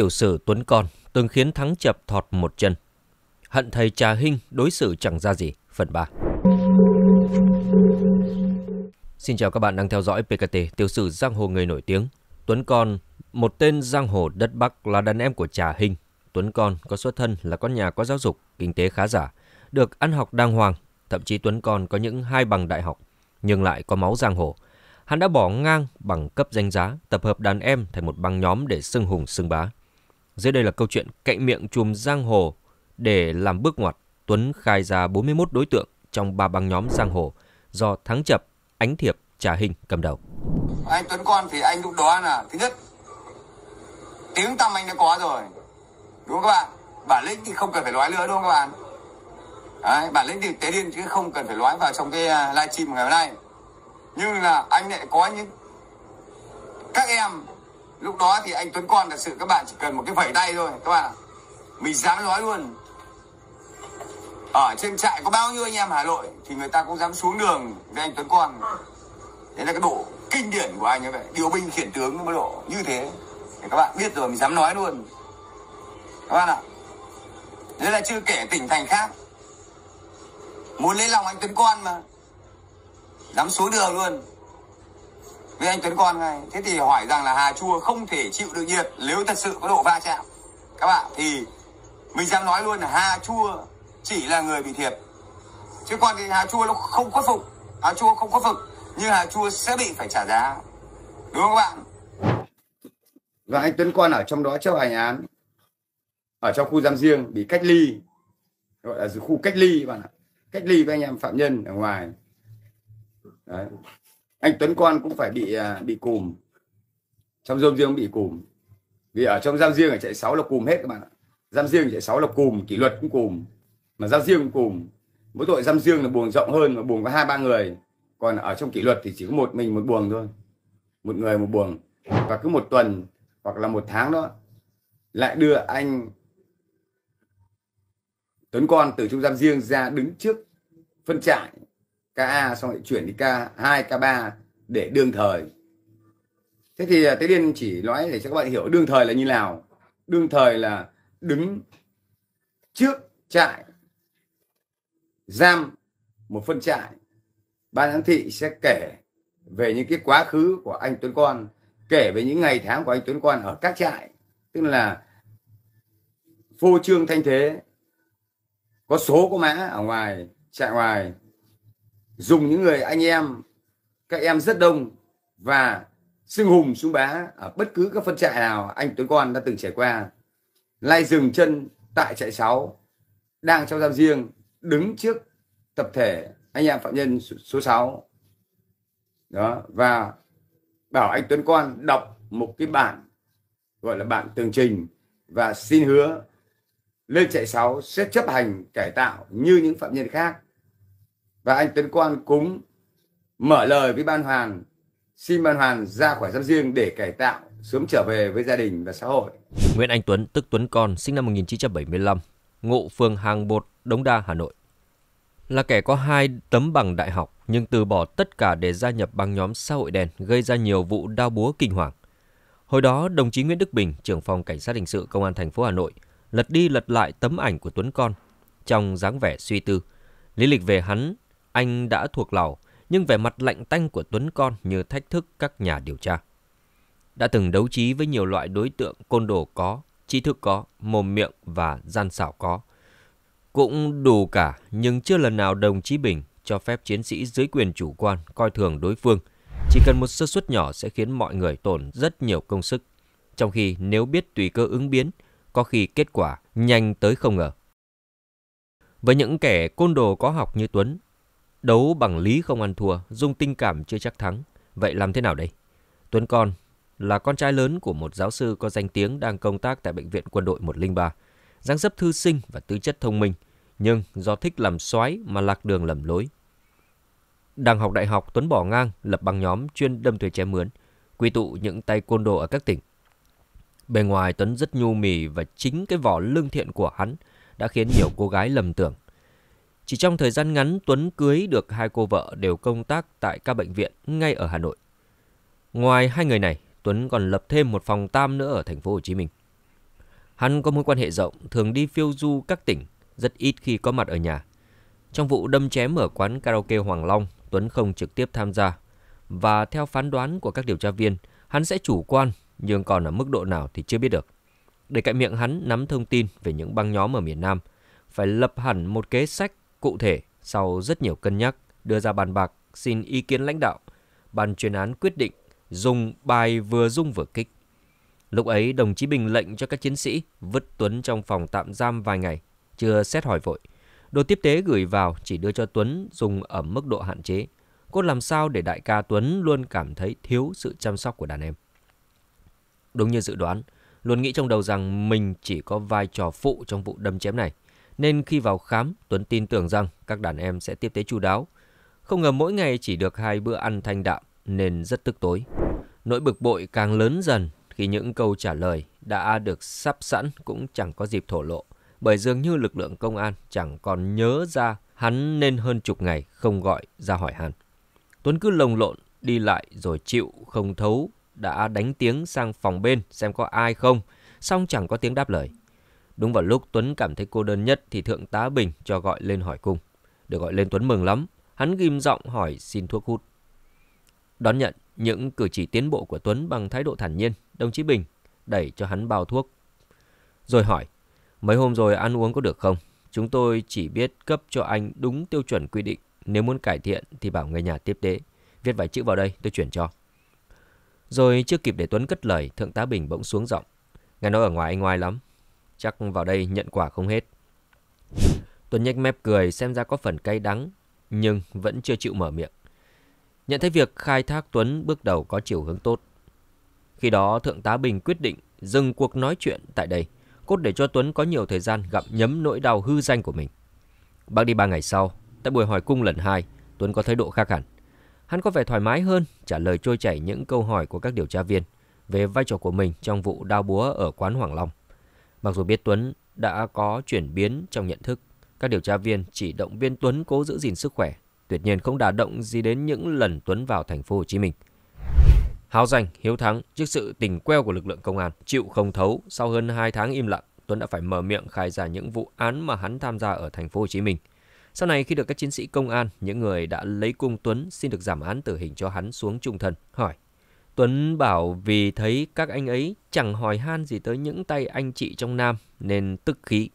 tiểu sử Tuấn Con từng khiến Thắng chập thọt một chân. Hận thầy Trà Hinh đối xử chẳng ra gì, phần 3. Xin chào các bạn đang theo dõi PKT, tiểu sử giang hồ người nổi tiếng. Tuấn Con, một tên giang hồ đất Bắc là đàn em của Trà Hinh. Tuấn Con có xuất thân là con nhà có giáo dục, kinh tế khá giả, được ăn học đàng hoàng, thậm chí Tuấn Con có những hai bằng đại học, nhưng lại có máu giang hồ. Hắn đã bỏ ngang bằng cấp danh giá, tập hợp đàn em thành một băng nhóm để xưng hùng xưng bá. Dưới đây là câu chuyện cạnh miệng chùm giang hồ để làm bước ngoặt. Tuấn khai ra 41 đối tượng trong ba băng nhóm giang hồ do Thắng Chập, Ánh Thiệp, Trà Hình cầm đầu. Anh Tuấn con thì anh lúc đó là thứ nhất tiếng tăm anh đã có rồi đúng không các bạn bản lĩnh thì không cần phải nói nữa đúng không các bạn Đấy, bản lĩnh thì tế điên chứ không cần phải nói vào trong cái à, livestream ngày hôm nay nhưng là anh lại có những các em lúc đó thì anh Tuấn Con thật sự các bạn chỉ cần một cái vẩy tay thôi các bạn mình dám nói luôn ở trên trại có bao nhiêu anh em Hà Nội thì người ta cũng dám xuống đường với anh Tuấn Con đấy là cái độ kinh điển của anh như vậy điều binh khiển tướng mới độ như thế để các bạn biết rồi mình dám nói luôn các bạn ạ đấy là chưa kể tỉnh thành khác muốn lấy lòng anh Tuấn Con mà dám xuống đường luôn với anh Tuấn Con ngay thế thì hỏi rằng là Hà Chua không thể chịu được nhiệt nếu thật sự có độ va chạm các bạn thì mình dám nói luôn là Hà Chua chỉ là người bị thiệt chứ còn thì Hà Chua nó không khuất phục Hà Chua không khuất phục nhưng Hà Chua sẽ bị phải trả giá đúng không các bạn và anh Tuấn Con ở trong đó chấp hành án ở trong khu giam riêng bị cách ly gọi là khu cách ly các bạn ạ cách ly với anh em phạm nhân ở ngoài Đấy anh Tuấn con cũng phải bị à, bị cùm trong giam riêng bị cùm vì ở trong giam riêng ở chạy 6 là cùm hết các bạn ạ giam riêng chạy 6 là cùm kỷ luật cũng cùm mà giam riêng cũng cùm mỗi tội giam riêng là buồng rộng hơn mà buồng có hai ba người còn ở trong kỷ luật thì chỉ có một mình một buồng thôi một người một buồng và cứ một tuần hoặc là một tháng đó lại đưa anh Tuấn Con từ trung giam riêng ra đứng trước phân trại a xong lại chuyển đi K2 K3 để đương thời thế thì à, Tế Điên chỉ nói để cho các bạn hiểu đương thời là như nào đương thời là đứng trước trại giam một phân trại ban giám thị sẽ kể về những cái quá khứ của anh Tuấn Con kể về những ngày tháng của anh Tuấn Con ở các trại tức là phô trương thanh thế có số có mã ở ngoài trại ngoài dùng những người anh em các em rất đông và xưng hùng xuống bá ở bất cứ các phân trại nào anh Tuấn Con đã từng trải qua lai dừng chân tại trại 6 đang trong giam riêng đứng trước tập thể anh em phạm nhân số 6 đó và bảo anh Tuấn Con đọc một cái bản gọi là bản tường trình và xin hứa lên chạy 6 sẽ chấp hành cải tạo như những phạm nhân khác và anh Tuấn Quang cũng mở lời với ban hoàn xin ban hoàn ra khỏi giam riêng để cải tạo sớm trở về với gia đình và xã hội. Nguyễn Anh Tuấn tức Tuấn Con sinh năm 1975, ngụ phường Hàng Bột, Đống Đa, Hà Nội. Là kẻ có hai tấm bằng đại học nhưng từ bỏ tất cả để gia nhập băng nhóm xã hội đen gây ra nhiều vụ đao búa kinh hoàng. Hồi đó, đồng chí Nguyễn Đức Bình, trưởng phòng cảnh sát hình sự công an thành phố Hà Nội, lật đi lật lại tấm ảnh của Tuấn Con trong dáng vẻ suy tư. Lý lịch về hắn anh đã thuộc lầu, nhưng vẻ mặt lạnh tanh của Tuấn Con như thách thức các nhà điều tra. Đã từng đấu trí với nhiều loại đối tượng côn đồ có, trí thức có, mồm miệng và gian xảo có. Cũng đủ cả, nhưng chưa lần nào đồng chí Bình cho phép chiến sĩ dưới quyền chủ quan coi thường đối phương. Chỉ cần một sơ suất nhỏ sẽ khiến mọi người tổn rất nhiều công sức. Trong khi nếu biết tùy cơ ứng biến, có khi kết quả nhanh tới không ngờ. Với những kẻ côn đồ có học như Tuấn, Đấu bằng lý không ăn thua, dùng tình cảm chưa chắc thắng. Vậy làm thế nào đây? Tuấn Con là con trai lớn của một giáo sư có danh tiếng đang công tác tại Bệnh viện Quân đội 103. dáng dấp thư sinh và tư chất thông minh, nhưng do thích làm xoái mà lạc đường lầm lối. Đang học đại học, Tuấn bỏ ngang, lập băng nhóm chuyên đâm thuê chém mướn, quy tụ những tay côn đồ ở các tỉnh. Bề ngoài Tuấn rất nhu mì và chính cái vỏ lương thiện của hắn đã khiến nhiều cô gái lầm tưởng chỉ trong thời gian ngắn, Tuấn cưới được hai cô vợ đều công tác tại các bệnh viện ngay ở Hà Nội. Ngoài hai người này, Tuấn còn lập thêm một phòng tam nữa ở thành phố Hồ Chí Minh. Hắn có mối quan hệ rộng, thường đi phiêu du các tỉnh, rất ít khi có mặt ở nhà. Trong vụ đâm chém ở quán karaoke Hoàng Long, Tuấn không trực tiếp tham gia. Và theo phán đoán của các điều tra viên, hắn sẽ chủ quan, nhưng còn ở mức độ nào thì chưa biết được. Để cạnh miệng hắn nắm thông tin về những băng nhóm ở miền Nam, phải lập hẳn một kế sách Cụ thể, sau rất nhiều cân nhắc, đưa ra bàn bạc, xin ý kiến lãnh đạo, ban chuyên án quyết định dùng bài vừa dung vừa kích. Lúc ấy, đồng chí Bình lệnh cho các chiến sĩ vứt Tuấn trong phòng tạm giam vài ngày, chưa xét hỏi vội. Đồ tiếp tế gửi vào chỉ đưa cho Tuấn dùng ở mức độ hạn chế. Cốt làm sao để đại ca Tuấn luôn cảm thấy thiếu sự chăm sóc của đàn em. Đúng như dự đoán, luôn nghĩ trong đầu rằng mình chỉ có vai trò phụ trong vụ đâm chém này – nên khi vào khám, Tuấn tin tưởng rằng các đàn em sẽ tiếp tế chu đáo. Không ngờ mỗi ngày chỉ được hai bữa ăn thanh đạm nên rất tức tối. Nỗi bực bội càng lớn dần khi những câu trả lời đã được sắp sẵn cũng chẳng có dịp thổ lộ, bởi dường như lực lượng công an chẳng còn nhớ ra hắn nên hơn chục ngày không gọi ra hỏi han. Tuấn cứ lồng lộn đi lại rồi chịu không thấu đã đánh tiếng sang phòng bên xem có ai không, song chẳng có tiếng đáp lời. Đúng vào lúc Tuấn cảm thấy cô đơn nhất thì Thượng tá Bình cho gọi lên hỏi cung. Được gọi lên Tuấn mừng lắm, hắn ghim giọng hỏi xin thuốc hút. Đón nhận những cử chỉ tiến bộ của Tuấn bằng thái độ thản nhiên, đồng chí Bình đẩy cho hắn bao thuốc. Rồi hỏi, mấy hôm rồi ăn uống có được không? Chúng tôi chỉ biết cấp cho anh đúng tiêu chuẩn quy định. Nếu muốn cải thiện thì bảo người nhà tiếp tế. Viết vài chữ vào đây, tôi chuyển cho. Rồi chưa kịp để Tuấn cất lời, Thượng tá Bình bỗng xuống giọng. Nghe nói ở ngoài anh ngoài lắm, chắc vào đây nhận quả không hết. Tuấn nhếch mép cười xem ra có phần cay đắng, nhưng vẫn chưa chịu mở miệng. Nhận thấy việc khai thác Tuấn bước đầu có chiều hướng tốt. Khi đó Thượng tá Bình quyết định dừng cuộc nói chuyện tại đây, cốt để cho Tuấn có nhiều thời gian gặm nhấm nỗi đau hư danh của mình. Bác đi ba ngày sau, tại buổi hỏi cung lần hai, Tuấn có thái độ khác hẳn. Hắn có vẻ thoải mái hơn, trả lời trôi chảy những câu hỏi của các điều tra viên về vai trò của mình trong vụ đao búa ở quán Hoàng Long. Mặc dù biết Tuấn đã có chuyển biến trong nhận thức, các điều tra viên chỉ động viên Tuấn cố giữ gìn sức khỏe, tuyệt nhiên không đả động gì đến những lần Tuấn vào thành phố Hồ Chí Minh. Háo danh, hiếu thắng trước sự tình queo của lực lượng công an, chịu không thấu, sau hơn 2 tháng im lặng, Tuấn đã phải mở miệng khai ra những vụ án mà hắn tham gia ở thành phố Hồ Chí Minh. Sau này khi được các chiến sĩ công an, những người đã lấy cung Tuấn xin được giảm án tử hình cho hắn xuống trung thân, hỏi Tuấn bảo vì thấy các anh ấy chẳng hỏi han gì tới những tay anh chị trong Nam nên tức khí.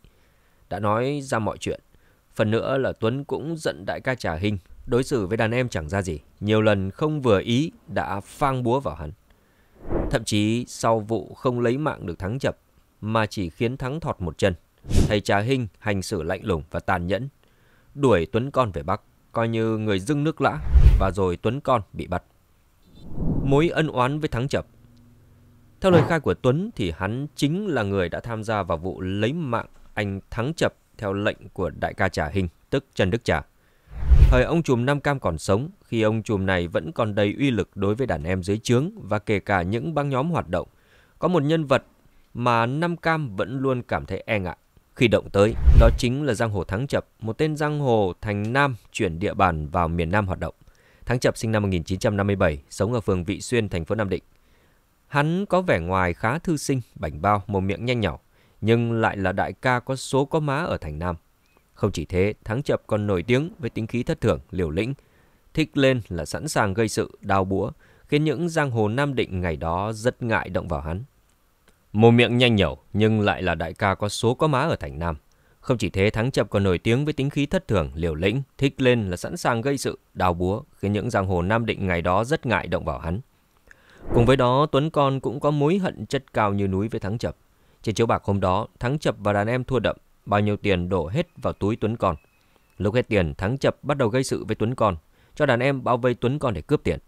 Đã nói ra mọi chuyện. Phần nữa là Tuấn cũng giận đại ca trả hình, đối xử với đàn em chẳng ra gì. Nhiều lần không vừa ý đã phang búa vào hắn. Thậm chí sau vụ không lấy mạng được thắng chập mà chỉ khiến thắng thọt một chân. Thầy Trà hình hành xử lạnh lùng và tàn nhẫn, đuổi Tuấn Con về Bắc, coi như người dưng nước lã và rồi Tuấn Con bị bắt mối ân oán với Thắng Chập. Theo lời khai của Tuấn thì hắn chính là người đã tham gia vào vụ lấy mạng anh Thắng Chập theo lệnh của đại ca Trà Hình, tức Trần Đức Trà. Thời ông chùm Nam Cam còn sống, khi ông chùm này vẫn còn đầy uy lực đối với đàn em dưới trướng và kể cả những băng nhóm hoạt động, có một nhân vật mà Nam Cam vẫn luôn cảm thấy e ngại khi động tới, đó chính là giang hồ Thắng Chập, một tên giang hồ thành Nam chuyển địa bàn vào miền Nam hoạt động. Tháng Chập sinh năm 1957, sống ở phường Vị Xuyên, thành phố Nam Định. Hắn có vẻ ngoài khá thư sinh, bảnh bao, mồm miệng nhanh nhỏ, nhưng lại là đại ca có số có má ở thành Nam. Không chỉ thế, Thắng Chập còn nổi tiếng với tính khí thất thường, liều lĩnh. Thích lên là sẵn sàng gây sự, đao búa, khiến những giang hồ Nam Định ngày đó rất ngại động vào hắn. Mồm miệng nhanh nhẩu nhưng lại là đại ca có số có má ở thành Nam. Không chỉ thế, Thắng Chập còn nổi tiếng với tính khí thất thường, liều lĩnh, thích lên là sẵn sàng gây sự, đào búa, khiến những giang hồ Nam Định ngày đó rất ngại động vào hắn. Cùng với đó, Tuấn Con cũng có mối hận chất cao như núi với Thắng Chập. Trên chiếu bạc hôm đó, Thắng Chập và đàn em thua đậm, bao nhiêu tiền đổ hết vào túi Tuấn Con. Lúc hết tiền, Thắng Chập bắt đầu gây sự với Tuấn Con, cho đàn em bao vây Tuấn Con để cướp tiền.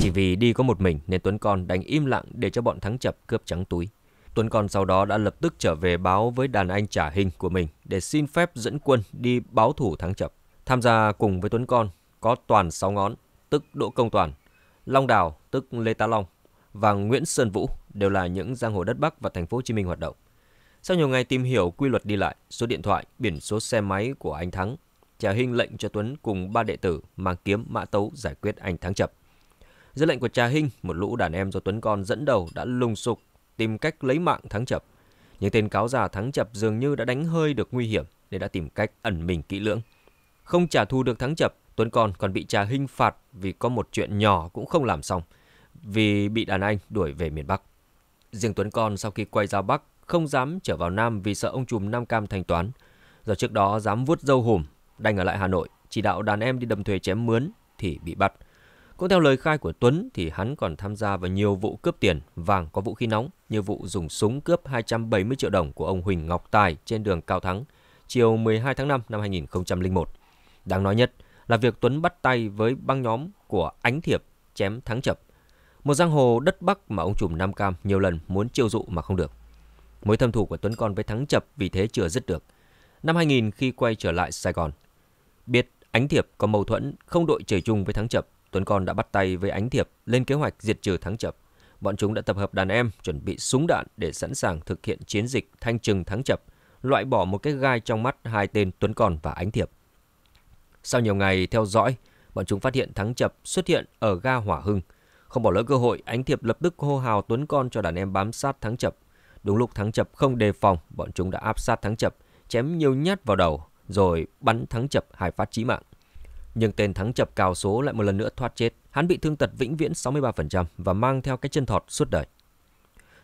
Chỉ vì đi có một mình nên Tuấn Con đành im lặng để cho bọn Thắng Chập cướp trắng túi. Tuấn Con sau đó đã lập tức trở về báo với đàn anh trả hình của mình để xin phép dẫn quân đi báo thủ thắng chập. Tham gia cùng với Tuấn Con có Toàn Sáu Ngón, tức Đỗ Công Toàn, Long Đào, tức Lê Tá Long và Nguyễn Sơn Vũ đều là những giang hồ đất Bắc và thành phố Hồ Chí Minh hoạt động. Sau nhiều ngày tìm hiểu quy luật đi lại, số điện thoại, biển số xe máy của anh Thắng, Trà Hinh lệnh cho Tuấn cùng ba đệ tử mang kiếm mã tấu giải quyết anh Thắng Chập. Dưới lệnh của Trà Hinh, một lũ đàn em do Tuấn Con dẫn đầu đã lùng sục tìm cách lấy mạng thắng chập. Những tên cáo già thắng chập dường như đã đánh hơi được nguy hiểm nên đã tìm cách ẩn mình kỹ lưỡng. Không trả thù được thắng chập, Tuấn còn còn bị trà hình phạt vì có một chuyện nhỏ cũng không làm xong, vì bị đàn anh đuổi về miền Bắc. Riêng Tuấn Con sau khi quay ra Bắc không dám trở vào Nam vì sợ ông chùm Nam Cam thanh toán. Do trước đó dám vuốt dâu hùm, đành ở lại Hà Nội, chỉ đạo đàn em đi đầm thuê chém mướn thì bị bắt. Cũng theo lời khai của Tuấn thì hắn còn tham gia vào nhiều vụ cướp tiền vàng có vũ khí nóng như vụ dùng súng cướp 270 triệu đồng của ông Huỳnh Ngọc Tài trên đường Cao Thắng chiều 12 tháng 5 năm 2001. Đáng nói nhất là việc Tuấn bắt tay với băng nhóm của Ánh Thiệp chém Thắng Chập, một giang hồ đất Bắc mà ông trùm Nam Cam nhiều lần muốn chiêu dụ mà không được. Mối thâm thủ của Tuấn còn với Thắng Chập vì thế chưa dứt được. Năm 2000 khi quay trở lại Sài Gòn, biết Ánh Thiệp có mâu thuẫn không đội trời chung với Thắng Chập Tuấn Con đã bắt tay với Ánh Thiệp lên kế hoạch diệt trừ thắng chập. Bọn chúng đã tập hợp đàn em, chuẩn bị súng đạn để sẵn sàng thực hiện chiến dịch thanh trừng thắng chập, loại bỏ một cái gai trong mắt hai tên Tuấn Con và Ánh Thiệp. Sau nhiều ngày theo dõi, bọn chúng phát hiện thắng chập xuất hiện ở ga Hỏa Hưng. Không bỏ lỡ cơ hội, Ánh Thiệp lập tức hô hào Tuấn Con cho đàn em bám sát thắng chập. Đúng lúc thắng chập không đề phòng, bọn chúng đã áp sát thắng chập, chém nhiều nhát vào đầu, rồi bắn thắng chập hai phát chí mạng nhưng tên thắng chập cào số lại một lần nữa thoát chết. Hắn bị thương tật vĩnh viễn 63% và mang theo cái chân thọt suốt đời.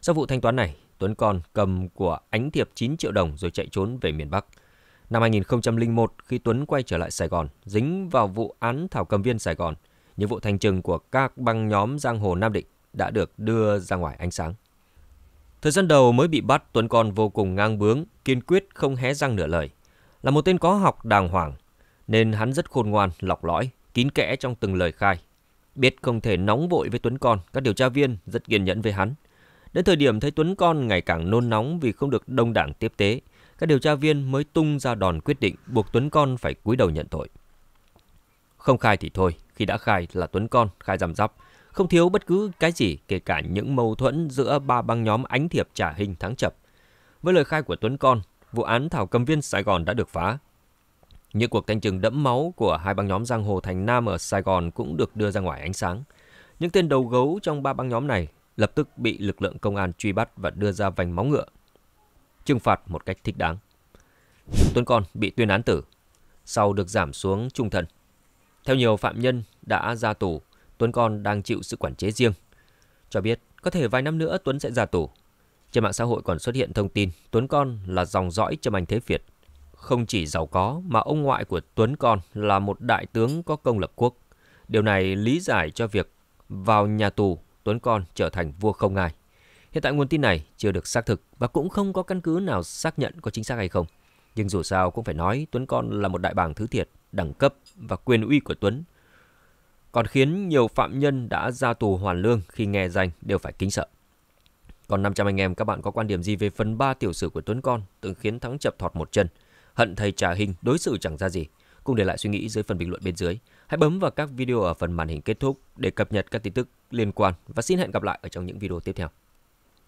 Sau vụ thanh toán này, Tuấn còn cầm của Ánh Thiệp 9 triệu đồng rồi chạy trốn về miền Bắc. Năm 2001, khi Tuấn quay trở lại Sài Gòn, dính vào vụ án Thảo Cầm Viên Sài Gòn, những vụ thanh trừng của các băng nhóm giang hồ Nam Định đã được đưa ra ngoài ánh sáng. Thời gian đầu mới bị bắt, Tuấn Con vô cùng ngang bướng, kiên quyết không hé răng nửa lời. Là một tên có học đàng hoàng, nên hắn rất khôn ngoan, lọc lõi, kín kẽ trong từng lời khai. Biết không thể nóng vội với Tuấn Con, các điều tra viên rất kiên nhẫn với hắn. Đến thời điểm thấy Tuấn Con ngày càng nôn nóng vì không được đông đảng tiếp tế, các điều tra viên mới tung ra đòn quyết định buộc Tuấn Con phải cúi đầu nhận tội. Không khai thì thôi, khi đã khai là Tuấn Con khai giảm dắp, không thiếu bất cứ cái gì kể cả những mâu thuẫn giữa ba băng nhóm ánh thiệp trả hình thắng chập. Với lời khai của Tuấn Con, vụ án thảo cầm viên Sài Gòn đã được phá, những cuộc thanh chừng đẫm máu của hai băng nhóm giang hồ thành Nam ở Sài Gòn cũng được đưa ra ngoài ánh sáng. Những tên đầu gấu trong ba băng nhóm này lập tức bị lực lượng công an truy bắt và đưa ra vành máu ngựa, trừng phạt một cách thích đáng. Tuấn Con bị tuyên án tử, sau được giảm xuống trung thân. Theo nhiều phạm nhân đã ra tù, Tuấn Con đang chịu sự quản chế riêng. Cho biết có thể vài năm nữa Tuấn sẽ ra tù. Trên mạng xã hội còn xuất hiện thông tin Tuấn Con là dòng dõi Trâm Anh Thế Việt – không chỉ giàu có mà ông ngoại của Tuấn Con là một đại tướng có công lập quốc. Điều này lý giải cho việc vào nhà tù Tuấn Con trở thành vua không ngai. Hiện tại nguồn tin này chưa được xác thực và cũng không có căn cứ nào xác nhận có chính xác hay không. Nhưng dù sao cũng phải nói Tuấn Con là một đại bàng thứ thiệt, đẳng cấp và quyền uy của Tuấn. Còn khiến nhiều phạm nhân đã ra tù hoàn lương khi nghe danh đều phải kính sợ. Còn 500 anh em các bạn có quan điểm gì về phần 3 tiểu sử của Tuấn Con từng khiến thắng chập thọt một chân? hận thầy trả Hình đối xử chẳng ra gì. Cùng để lại suy nghĩ dưới phần bình luận bên dưới. Hãy bấm vào các video ở phần màn hình kết thúc để cập nhật các tin tức liên quan và xin hẹn gặp lại ở trong những video tiếp theo.